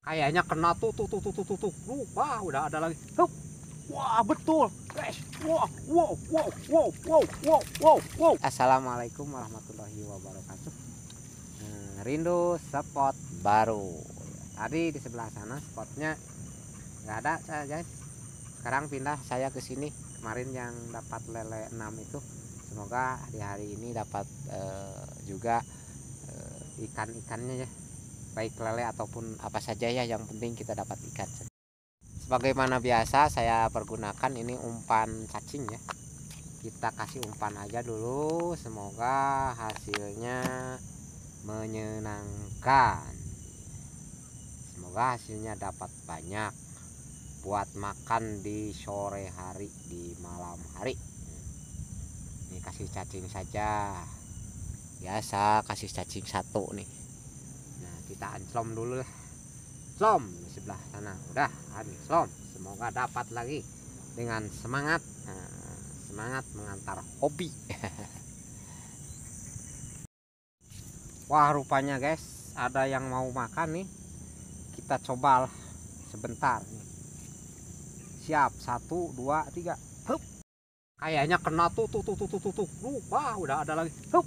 kayaknya kena tuh tuh tuh tuh tuh tuh, tuh. wah udah ada lagi Hup. wah betul guys wow wow wow wow wow wow wow wow assalamualaikum warahmatullahi wabarakatuh hmm, rindu spot baru tadi di sebelah sana spotnya nggak ada saya guys sekarang pindah saya ke sini kemarin yang dapat lele 6 itu semoga di hari ini dapat uh, juga uh, ikan-ikannya ya baik lele ataupun apa saja ya yang penting kita dapat ikan sebagaimana biasa saya pergunakan ini umpan cacing ya kita kasih umpan aja dulu semoga hasilnya menyenangkan semoga hasilnya dapat banyak buat makan di sore hari di malam hari ini kasih cacing saja biasa kasih cacing satu nih kita anslom dulu lah Slom di sebelah sana udah anslom semoga dapat lagi dengan semangat nah, semangat mengantar hobi wah rupanya guys ada yang mau makan nih kita coba lah sebentar siap satu dua tiga Hup. kayaknya kena tuh tuh tuh tuh tuh tuh wah udah ada lagi Hup.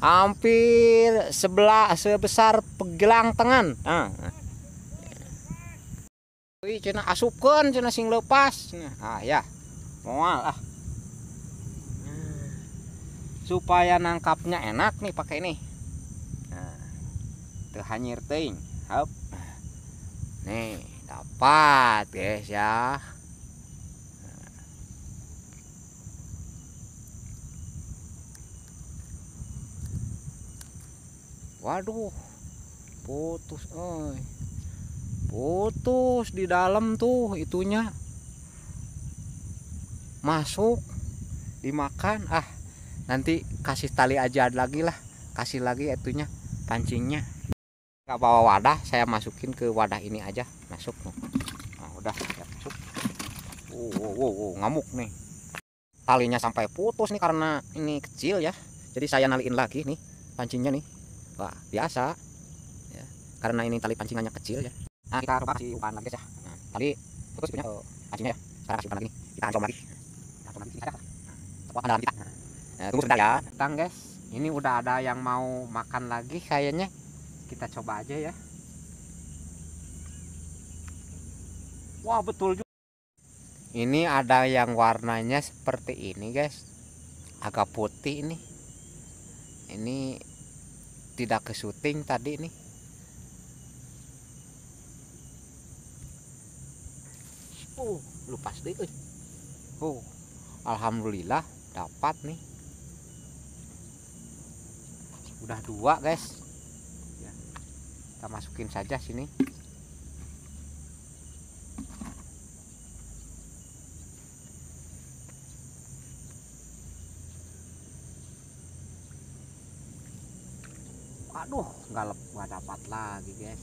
hampir sebelah sebesar pegelang tangan nah. Wih, cina asupkan cina sing lepas ah ya mual ah supaya nangkapnya enak nih pakai ini nah, hanyir ting hop nih dapat guys ya waduh putus oi putus di dalam tuh itunya masuk dimakan ah nanti kasih tali aja lagi lah kasih lagi itunya pancingnya nggak bawa wadah saya masukin ke wadah ini aja masuk nah, udah ya, masuk wow, wow, wow, wow, ngamuk nih talinya sampai putus nih karena ini kecil ya jadi saya naliin lagi nih pancingnya nih wah biasa ya. karena ini tali pancingannya kecil ya nah kita coba kasih umpan lagi guys ya nah, tali terus kan punya oh, eh, pancingnya ya sekarang kasih umpan lagi kita ancam lagi kita nah, ancam lagi sini ada nah, andalan kita nah, tunggu sebentar ya tang guys ini udah ada yang mau makan lagi kayaknya kita coba aja ya wah betul juga ini ada yang warnanya seperti ini guys agak putih ini ini tidak ke syuting tadi nih uh lupa sedikit uh alhamdulillah dapat nih udah dua guys ya, kita masukin saja sini aduh nggak lep nggak dapat lagi guys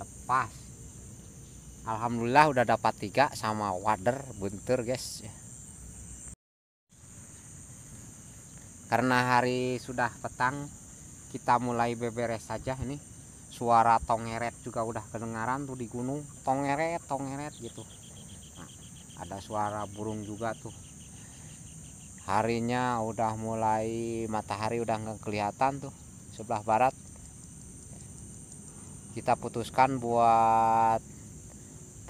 lepas Alhamdulillah udah dapat tiga sama wader buntur guys karena hari sudah petang kita mulai beberes saja ini suara tongeret juga udah kedengaran tuh di gunung tongeret tongeret gitu nah, ada suara burung juga tuh harinya udah mulai matahari udah nggak kelihatan tuh sebelah barat kita putuskan buat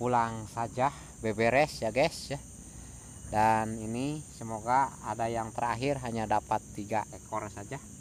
pulang saja beberes ya guys ya dan ini semoga ada yang terakhir hanya dapat tiga ekor saja